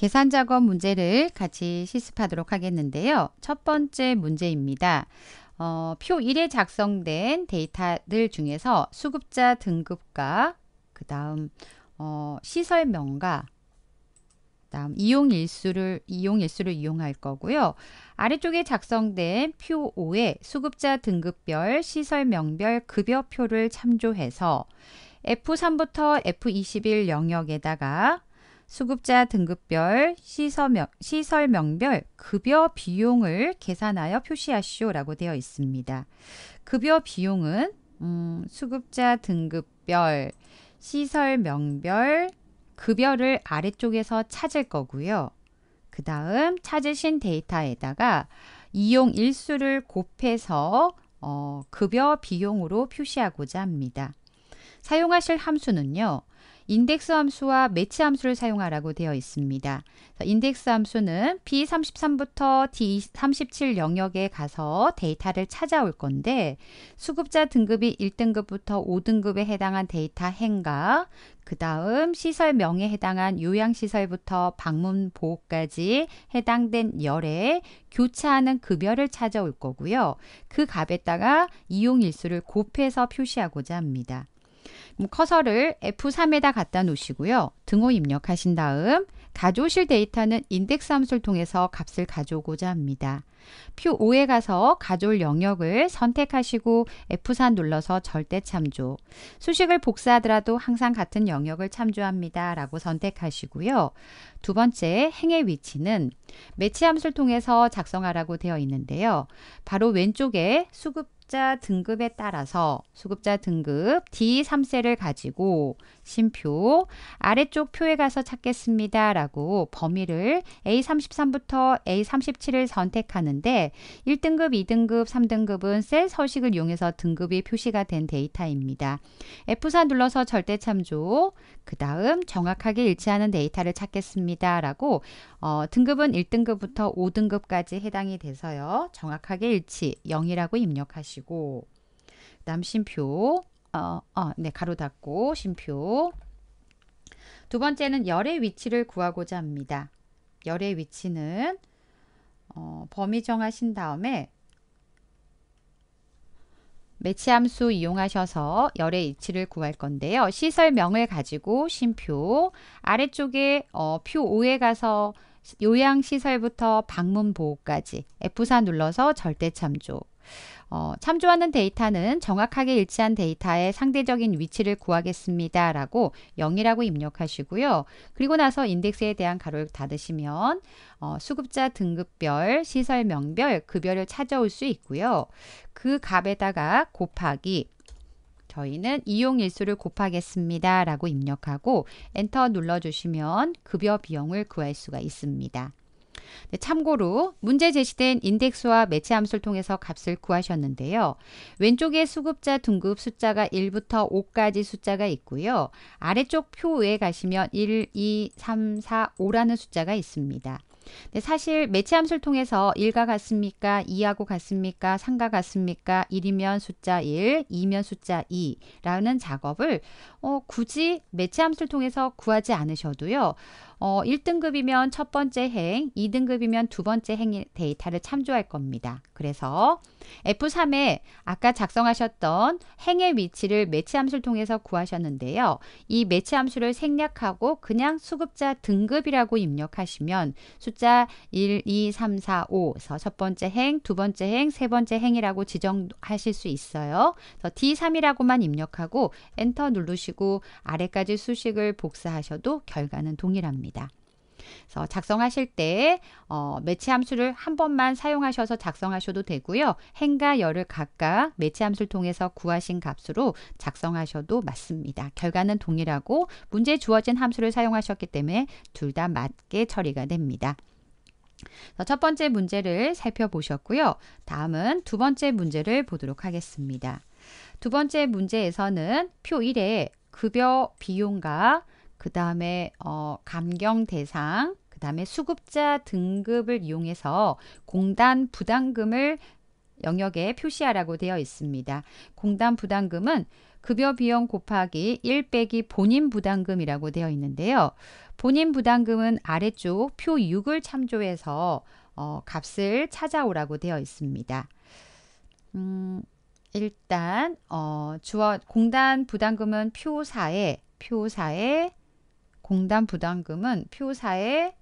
계산 작업 문제를 같이 실습하도록 하겠는데요. 첫 번째 문제입니다. 어, 표 1에 작성된 데이터들 중에서 수급자 등급과 그 다음 어, 시설명과 다음 이용 일수를 이용 일수를 이용할 거고요. 아래쪽에 작성된 표 5에 수급자 등급별, 시설명별 급여표를 참조해서 F3부터 F21 영역에다가 수급자 등급별, 시설명, 시설명별, 급여 비용을 계산하여 표시하시오라고 되어 있습니다. 급여 비용은 음, 수급자 등급별, 시설명별, 급여를 아래쪽에서 찾을 거고요. 그 다음 찾으신 데이터에다가 이용 일수를 곱해서 어, 급여 비용으로 표시하고자 합니다. 사용하실 함수는요. 인덱스 함수와 매치 함수를 사용하라고 되어 있습니다. 인덱스 함수는 B33부터 D37 영역에 가서 데이터를 찾아올 건데 수급자 등급이 1등급부터 5등급에 해당한 데이터 행과 그 다음 시설명에 해당한 요양시설부터 방문보호까지 해당된 열에 교차하는 급여를 찾아올 거고요. 그 값에다가 이용일수를 곱해서 표시하고자 합니다. 커서를 F3에다 갖다 놓으시고요. 등호 입력하신 다음 가져오실 데이터는 인덱스 함수를 통해서 값을 가져오고자 합니다. 표 5에 가서 가져올 영역을 선택하시고 F4 눌러서 절대 참조, 수식을 복사하더라도 항상 같은 영역을 참조합니다. 라고 선택하시고요. 두 번째, 행의 위치는 매치 함수를 통해서 작성하라고 되어 있는데요. 바로 왼쪽에 수급 수급자 등급에 따라서 수급자 등급 D3셀을 가지고 심표 아래쪽 표에 가서 찾겠습니다. 라고 범위를 A33부터 A37을 선택하는데 1등급, 2등급, 3등급은 셀 서식을 이용해서 등급이 표시가 된 데이터입니다. F4 눌러서 절대 참조 그 다음 정확하게 일치하는 데이터를 찾겠습니다. 라고 어, 등급은 1등급부터 5등급까지 해당이 돼서요. 정확하게 일치 0이라고 입력하시고 그 다음 심표 어, 어, 네 가로 닫고 심표 두 번째는 열의 위치를 구하고자 합니다. 열의 위치는 어, 범위 정하신 다음에 매치함수 이용하셔서 열의 이치를 구할 건데요. 시설명을 가지고 쉼표, 아래쪽에 어, 표 5에 가서 요양시설부터 방문보호까지 F4 눌러서 절대참조, 어, 참조하는 데이터는 정확하게 일치한 데이터의 상대적인 위치를 구하겠습니다. 라고 0이라고 입력하시고요. 그리고 나서 인덱스에 대한 가로를 닫으시면 어, 수급자 등급별, 시설명별, 급여를 찾아올 수 있고요. 그 값에다가 곱하기 저희는 이용일수를 곱하겠습니다. 라고 입력하고 엔터 눌러주시면 급여 비용을 구할 수가 있습니다. 네, 참고로 문제 제시된 인덱스와 매체 함수를 통해서 값을 구하셨는데요. 왼쪽에 수급자 등급 숫자가 1부터 5까지 숫자가 있고요. 아래쪽 표에 가시면 1, 2, 3, 4, 5라는 숫자가 있습니다. 네, 사실 매치 함수를 통해서 1과 같습니까? 2하고 같습니까? 3과 같습니까? 1이면 숫자 1, 2면 숫자 2라는 작업을 어, 굳이 매치 함수를 통해서 구하지 않으셔도요. 어, 1등급이면 첫 번째 행, 2등급이면 두 번째 행 데이터를 참조할 겁니다. 그래서 F3에 아까 작성하셨던 행의 위치를 매치 함수를 통해서 구하셨는데요. 이 매치 함수를 생략하고 그냥 수급자 등급이라고 입력하시면 숫자 1, 2, 3, 4, 5에서 첫 번째 행, 두 번째 행, 세 번째 행이라고 지정하실 수 있어요. 그래서 D3이라고만 입력하고 엔터 누르시고 아래까지 수식을 복사하셔도 결과는 동일합니다. 있니다 그래서 작성하실 때 어, 매치 함수를 한 번만 사용하셔서 작성하셔도 되고요. 행과 열을 각각 매치 함수를 통해서 구하신 값으로 작성하셔도 맞습니다. 결과는 동일하고 문제에 주어진 함수를 사용하셨기 때문에 둘 다 맞게 처리가 됩니다. 첫 번째 문제를 살펴보셨고요. 다음은 두 번째 문제를 보도록 하겠습니다. 두 번째 문제에서는 표 1에 급여 비용과 그 다음에 어, 감경 대상, 그 다음에 수급자 등급을 이용해서 공단 부담금을 영역에 표시하라고 되어 있습니다. 공단 부담금은 급여 비용 곱하기 1 빼기 본인 부담금이라고 되어 있는데요. 본인 부담금은 아래쪽 표 6을 참조해서 어, 값을 찾아오라고 되어 있습니다. 음, 일단 어, 주어 공단 부담금은 표 4에 표 4에 공단 부담금은 표사의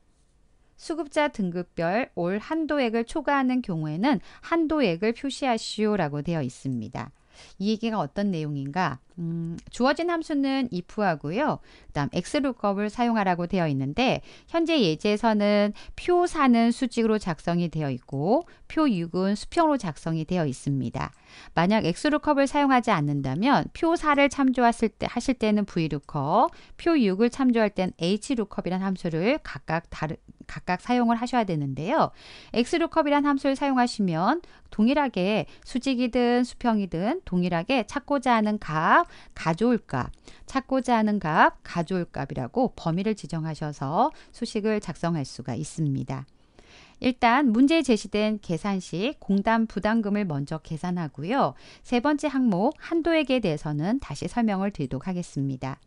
수급자 등급별 올 한도액을 초과하는 경우에는 한도액을 표시하시오라고 되어 있습니다. 이 얘기가 어떤 내용인가? 음, 주어진 함수는 if하고요. 그다음 xlookup을 사용하라고 되어 있는데 현재 예제에서는 표 4는 수직으로 작성이 되어 있고 표 6은 수평으로 작성이 되어 있습니다. 만약 xlookup을 사용하지 않는다면 표 4를 참조하실 때 하실 때는 vlookup, 표 6을 참조할 땐 hlookup이라는 함수를 각각 다르, 각각 사용을 하셔야 되는데요. xlookup이란 함수를 사용하시면 동일하게 수직이든 수평이든 동일하게 찾고자 하는 각 가져올 값, 찾고자 하는 값, 가져올 값이라고 범위를 지정하셔서 수식을 작성할 수가 있습니다. 일단 문제에 제시된 계산식 공단 부담금을 먼저 계산하고요. 세 번째 항목 한도액에 대해서는 다시 설명을 드리도록 하겠습니다.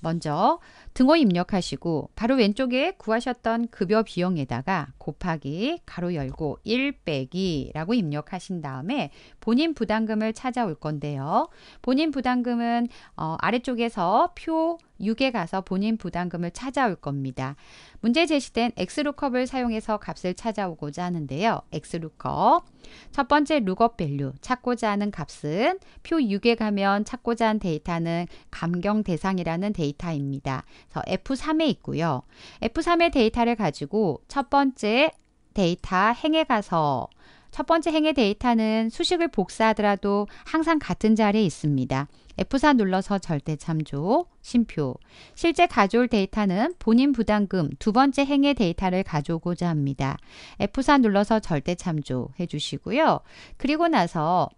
먼저 등호 입력하시고 바로 왼쪽에 구하셨던 급여 비용에다가 곱하기 가로 열고 1 빼기 라고 입력하신 다음에 본인 부담금을 찾아올 건데요. 본인 부담금은 어, 아래쪽에서 표 6에 가서 본인 부담금을 찾아올 겁니다. 문제 제시된 엑스루컵을 사용해서 값을 찾아오고자 하는데요. 엑스루컵 첫 번째 룩업 밸류 찾고자 하는 값은 표 6에 가면 찾고자 한 데이터는 감경 대상이라는 데이터입니다. 그래서 F3에 있고요. F3의 데이터를 가지고 첫 번째 데이터 행에 가서 첫 번째 행의 데이터는 수식을 복사하더라도 항상 같은 자리에 있습니다. F4 눌러서 절대 참조 심표. 실제 가져올 데이터는 본인 부담금 두 번째 행의 데이터를 가져오고자 합니다. F4 눌러서 절대 참조 해주시고요. 그리고 나서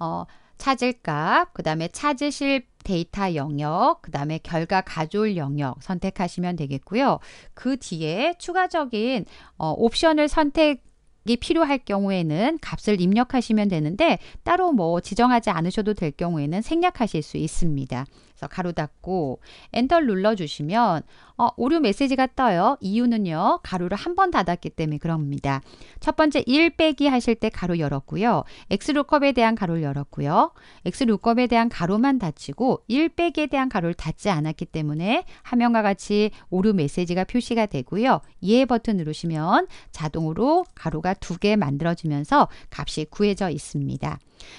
어, 찾을 값, 그 다음에 찾으실 데이터 영역, 그 다음에 결과 가져올 영역 선택하시면 되겠고요. 그 뒤에 추가적인 어, 옵션을 선택 이 필요할 경우에는 값을 입력하시면 되는데 따로 뭐 지정하지 않으셔도 될 경우에는 생략하실 수 있습니다. 그래서 가로 닫고 엔터 를 눌러주시면 어, 오류 메시지가 떠요. 이유는요. 가로를 한 번 닫았기 때문에 그럽니다. 첫 번째 1 빼기 하실 때 가로 열었고요. x룩컵에 대한 가로를 열었고요. x룩컵에 대한 가로만 닫히고 1 빼기에 대한 가로를 닫지 않았기 때문에 화면과 같이 오류 메시지가 표시가 되고요. 예 버튼 누르시면 자동으로 가로가 두 개 만들어지면서 값이 구해져 있습니다.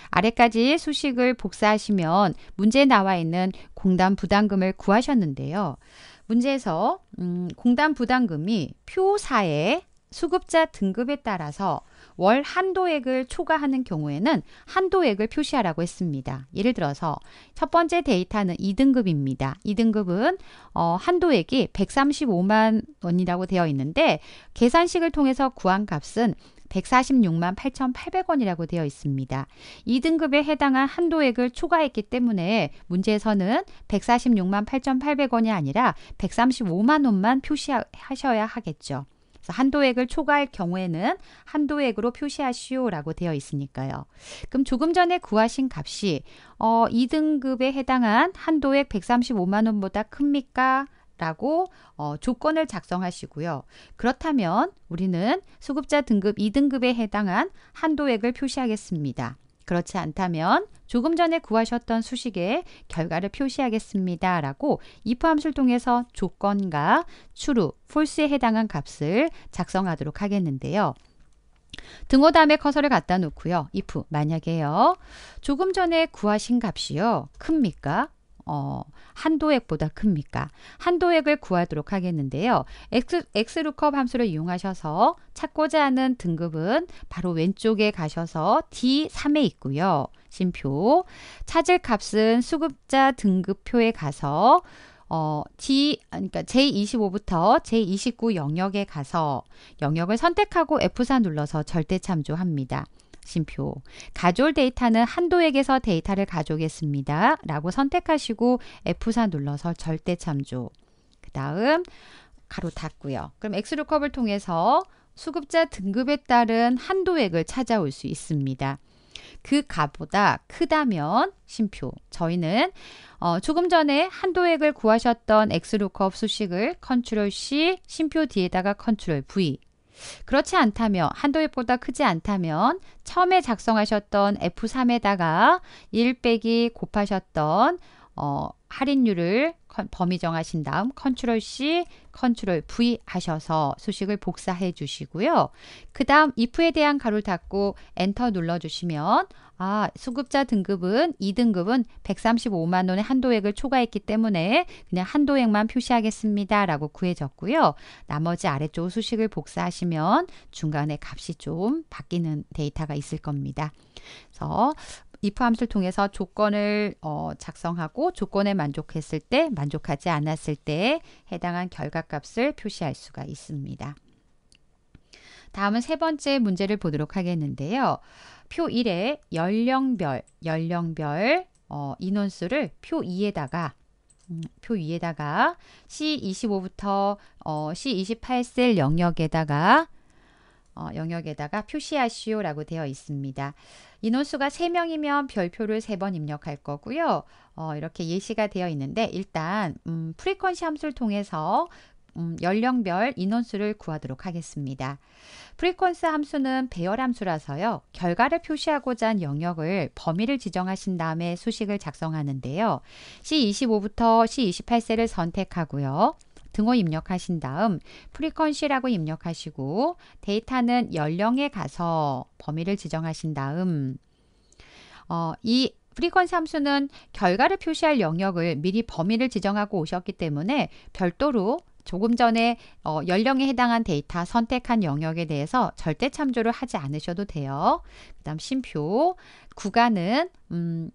아래까지 수식을 복사하시면 문제에 나와 있는 공단 부담금을 구하셨는데요. 문제에서 음, 공단 부담금이 표사에 수급자 등급에 따라서 월 한도액을 초과하는 경우에는 한도액을 표시하라고 했습니다. 예를 들어서 첫 번째 데이터는 2등급입니다. 2등급은 어, 한도액이 135만 원이라고 되어 있는데 계산식을 통해서 구한 값은 146만 8,800원이라고 되어 있습니다. 2등급에 해당한 한도액을 초과했기 때문에 문제에서는 146만 8,800원이 아니라 135만 원만 표시하셔야 하겠죠. 한도액을 초과할 경우에는 한도액으로 표시하시오라고 되어 있으니까요. 그럼 조금 전에 구하신 값이 어, 2등급에 해당한 한도액 135만 원보다 큽니까? 라고 어, 조건을 작성하시고요. 그렇다면 우리는 수급자 등급 2등급에 해당한 한도액을 표시하겠습니다. 그렇지 않다면 조금 전에 구하셨던 수식의 결과를 표시하겠습니다. 라고 if 함수를 통해서 조건과 true, false에 해당한 값을 작성하도록 하겠는데요. 등호 다음에 커서를 갖다 놓고요. if 만약에요. 조금 전에 구하신 값이요. 큽니까? 어, 한도액보다 큽니까? 한도액을 구하도록 하겠는데요. X, 루컵 함수를 이용하셔서 찾고자 하는 등급은 바로 왼쪽에 가셔서 D3에 있고요. 심표 찾을 값은 수급자 등급표에 가서 어, D, 그러니까 J25부터 J29 영역에 가서 영역을 선택하고 F4 눌러서 절대 참조합니다. 쉼표. 가졸 데이터는 한도액에서 데이터를 가져오겠습니다. 라고 선택하시고 F4 눌러서 절대 참조. 그 다음 가로 닫고요. 그럼 엑스루컵을 통해서 수급자 등급에 따른 한도액을 찾아올 수 있습니다. 그 값보다 크다면 심표. 저희는 어, 조금 전에 한도액을 구하셨던 엑스루컵 수식을 컨트롤 C, 심표 뒤에다가 컨트롤 V 그렇지 않다면 한도액보다 크지 않다면 처음에 작성하셨던 F3에다가 1 빼기 곱하셨던 어, 할인율을 범위 정하신 다음 컨트롤 C, 컨트롤 V 하셔서 수식을 복사해 주시고요. 그 다음 if에 대한 가로 닫고 엔터 눌러주시면 아 수급자 등급은 2등급은 135만원의 한도액을 초과했기 때문에 그냥 한도액만 표시하겠습니다. 라고 구해졌고요. 나머지 아래쪽 수식을 복사하시면 중간에 값이 좀 바뀌는 데이터가 있을 겁니다. 그래서 if 함수를 통해서 조건을 어, 작성하고 조건에 만족했을 때, 만족하지 않았을 때에 해당한 결과값을 표시할 수가 있습니다. 다음은 세 번째 문제를 보도록 하겠는데요. 표 1에 연령별, 연령별 어, 인원수를 표 2에다가 음, 표 위에다가 C25부터 어, C28셀 영역에다가 어, 영역에다가 표시하시오라고 되어 있습니다. 인원수가 3명이면 별표를 3번 입력할 거고요. 어, 이렇게 예시가 되어 있는데 일단 음, 프리퀀시 함수를 통해서 음, 연령별 인원수를 구하도록 하겠습니다. 프리퀀스 함수는 배열 함수라서요. 결과를 표시하고자 한 영역을 범위를 지정하신 다음에 수식을 작성하는데요. C25부터 C28세를 선택하고요. 등호 입력하신 다음 프리퀀시라고 입력하시고 데이터는 연령에 가서 범위를 지정하신 다음 어, 이 프리퀀시 함수는 결과를 표시할 영역을 미리 범위를 지정하고 오셨기 때문에 별도로 조금 전에 어, 연령에 해당한 데이터 선택한 영역에 대해서 절대 참조를 하지 않으셔도 돼요. 그 다음 심표 구간은 음,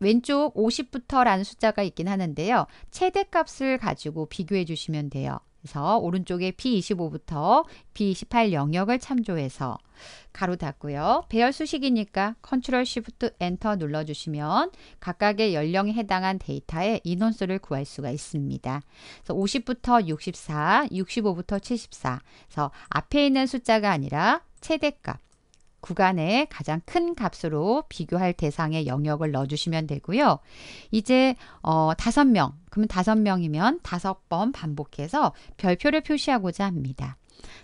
왼쪽 50부터라는 숫자가 있긴 하는데요. 최대값을 가지고 비교해 주시면 돼요. 그래서 오른쪽에 B25부터 B28 영역을 참조해서 가로 닫고요. 배열 수식이니까 컨트롤 시프트 엔터 눌러주시면 각각의 연령에 해당한 데이터의 인원수를 구할 수가 있습니다. 그래서 50부터 64, 65부터 74. 그래서 앞에 있는 숫자가 아니라 최대값. 구간에 가장 큰 값으로 비교할 대상의 영역을 넣어주시면 되고요. 이제 어, 5명, 그러면 5명이면 5번 반복해서 별표를 표시하고자 합니다.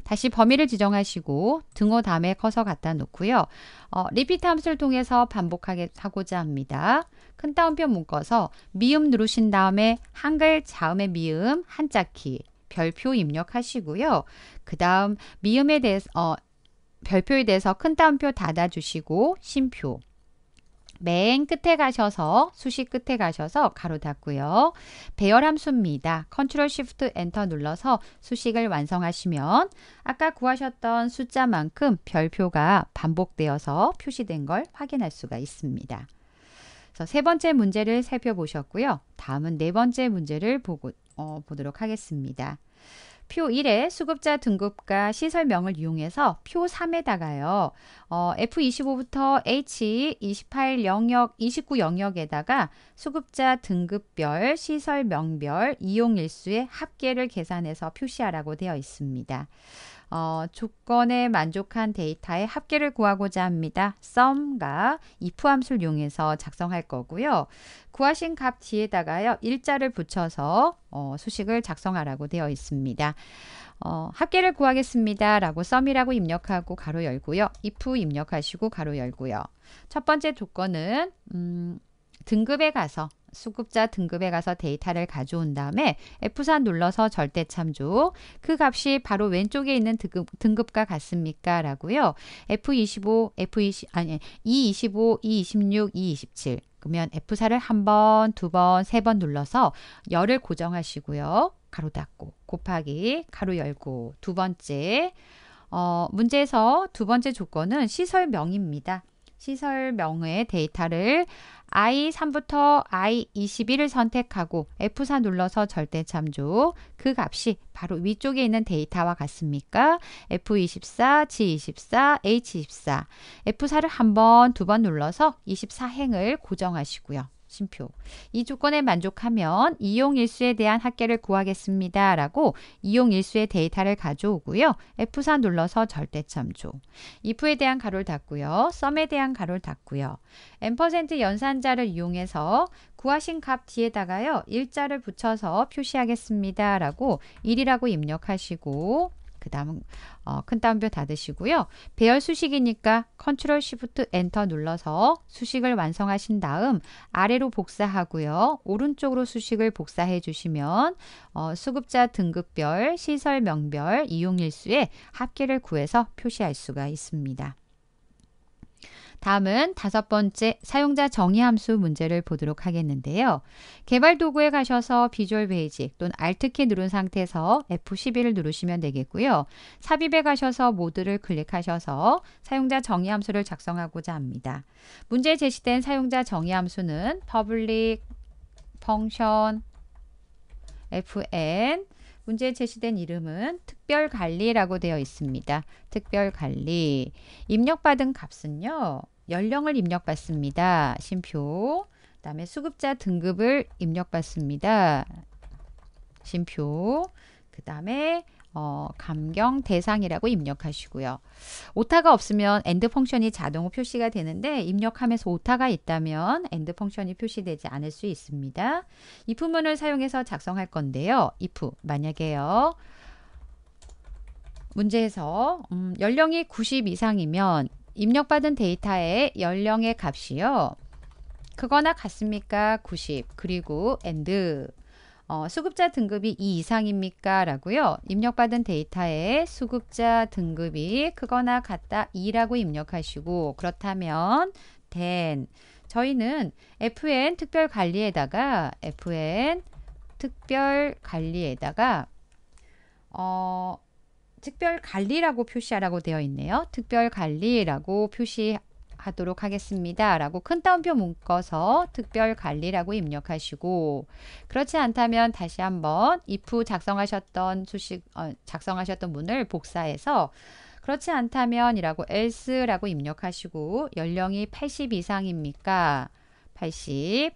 다시 범위를 지정하시고 등호 다음에 커서 갖다 놓고요. 어, 리피트 함수를 통해서 반복하게 하고자 합니다. 큰 따옴표 묶어서 미음 누르신 다음에 한글 자음의 미음 한자 키 별표 입력하시고요. 그 다음 미음에 대해서 어, 별표에 대해서 큰 따옴표 닫아주시고 심표 맨 끝에 가셔서 수식 끝에 가셔서 가로 닫고요. 배열 함수입니다. 컨트롤 시프트 엔터 눌러서 수식을 완성하시면 아까 구하셨던 숫자만큼 별표가 반복되어서 표시된 걸 확인할 수가 있습니다. 그래서 세 번째 문제를 살펴보셨고요. 다음은 네 번째 문제를 보고, 어, 보도록 하겠습니다. 표 1에 수급자 등급과 시설명을 이용해서 표 3에다가요. 어, F25부터 H28 영역 29 영역에다가 수급자 등급별 시설명별 이용일수의 합계를 계산해서 표시하라고 되어 있습니다. 어, 조건에 만족한 데이터의 합계를 구하고자 합니다. 썸과 if 함수를 이용해서 작성할 거고요. 구하신 값 뒤에다가요. 일자를 붙여서 어, 수식을 작성하라고 되어 있습니다. 어, 합계를 구하겠습니다. 라고 썸이라고 입력하고 가로 열고요. if 입력하시고 가로 열고요. 첫 번째 조건은 음, 등급에 가서 수급자 등급에 가서 데이터를 가져온 다음에 F4 눌러서 절대 참조 그 값이 바로 왼쪽에 있는 등급, 등급과 같습니까? 라고요. F25, F20 아니 E25, E26, E27 그러면 F4를 한 번, 두 번, 세 번 눌러서 열을 고정하시고요. 가로 닫고 곱하기 가로 열고 두 번째 어, 문제에서 두 번째 조건은 시설명입니다. 시설 명의 데이터를 I3부터 I21을 선택하고 F4 눌러서 절대 참조 그 값이 바로 위쪽에 있는 데이터와 같습니까? F24, G24, H24 F4를 한 번, 두번 눌러서 24행을 고정하시고요. 쉼표. 이 조건에 만족하면 이용 일수에 대한 합계를 구하겠습니다. 라고 이용 일수의 데이터를 가져오고요. F4 눌러서 절대참조. if에 대한 가로를 닫고요. 썸에 대한 가로를 닫고요. n% 연산자를 이용해서 구하신 값 뒤에다가요. 일자를 붙여서 표시하겠습니다. 라고 1이라고 입력하시고 그 다음 어, 큰 따옴표 닫으시고요. 배열 수식이니까 컨트롤 시프트 엔터 눌러서 수식을 완성하신 다음 아래로 복사하고요. 오른쪽으로 수식을 복사해 주시면 어, 수급자 등급별, 시설 명별, 이용일수에 합계를 구해서 표시할 수가 있습니다. 다음은 다섯 번째 사용자 정의 함수 문제를 보도록 하겠는데요. 개발 도구에 가셔서 비주얼 베이직 또는 Alt키 누른 상태에서 F11을 누르시면 되겠고요. 삽입에 가셔서 모드를 클릭하셔서 사용자 정의 함수를 작성하고자 합니다. 문제에 제시된 사용자 정의 함수는 public function fn 문제에 제시된 이름은 특별관리라고 되어 있습니다. 특별관리. 입력받은 값은요. 연령을 입력받습니다. 심표. 그 다음에 수급자 등급을 입력받습니다. 심표. 그 다음에 어, 감경 대상이라고 입력하시고요. 오타가 없으면 엔드 펑션이 자동으로 표시가 되는데 입력하면서 오타가 있다면 엔드 펑션이 표시되지 않을 수 있습니다. if문을 사용해서 작성할 건데요. if 만약에요. 문제에서 음, 연령이 90 이상이면 입력받은 데이터의 연령의 값이요. 그거나 같습니까? 90 그리고 and 어, 수급자 등급이 2 이상입니까? 라고요. 입력받은 데이터에 수급자 등급이 크거나 같다 2라고 입력하시고 그렇다면 then 저희는 fn 특별 관리에다가 fn 특별 관리에다가 어, 특별 관리라고 표시하라고 되어 있네요. 특별 관리라고 표시 하도록 하겠습니다. 라고 큰 따옴표 묶어서 특별 관리라고 입력하시고 그렇지 않다면 다시 한번 if 작성하셨던 수식 어, 작성하셨던 문을 복사해서 그렇지 않다면 이라고 else라고 입력하시고 연령이 80 이상입니까? 80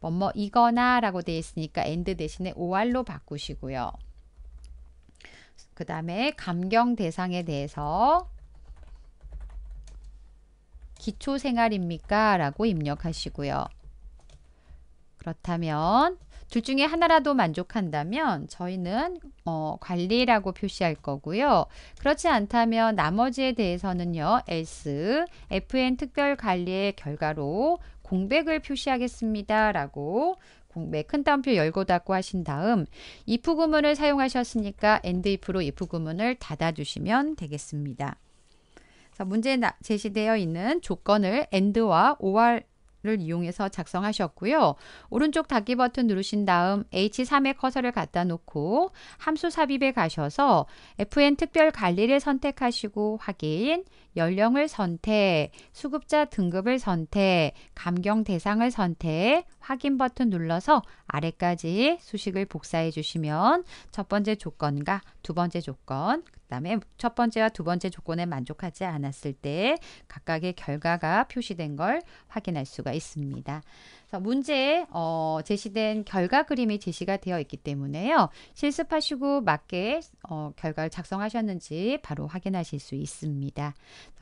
뭐 뭐 이거나 라고 되어 있으니까 and 대신에 or로 바꾸시고요. 그 다음에 감경 대상에 대해서 기초 생활입니까? 라고 입력하시고요. 그렇다면 둘 중에 하나라도 만족한다면 저희는 어, 관리라고 표시할 거고요. 그렇지 않다면 나머지에 대해서는요. else, fn 특별 관리의 결과로 공백을 표시하겠습니다. 라고 매큰 따옴표 열고 닫고 하신 다음 if 구문을 사용하셨으니까 and if로 if 구문을 닫아주시면 되겠습니다. 문제에 제시되어 있는 조건을 and와 or 를 이용해서 작성하셨고요. 오른쪽 닫기 버튼 누르신 다음 h 3의 커서를 갖다 놓고 함수 삽입에 가셔서 FN 특별 관리를 선택하시고 확인, 연령을 선택, 수급자 등급을 선택, 감경 대상을 선택, 확인 버튼 눌러서 아래까지 수식을 복사해 주시면 첫 번째 조건과 두 번째 조건, 그 다음에 첫 번째와 두 번째 조건에 만족하지 않았을 때 각각의 결과가 표시된 걸 확인할 수가 있습니다. 문제에 어, 제시된 결과 그림이 제시가 되어 있기 때문에요. 실습하시고 맞게 어, 결과를 작성하셨는지 바로 확인하실 수 있습니다.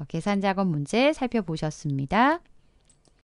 계산 작업 문제 살펴보셨습니다.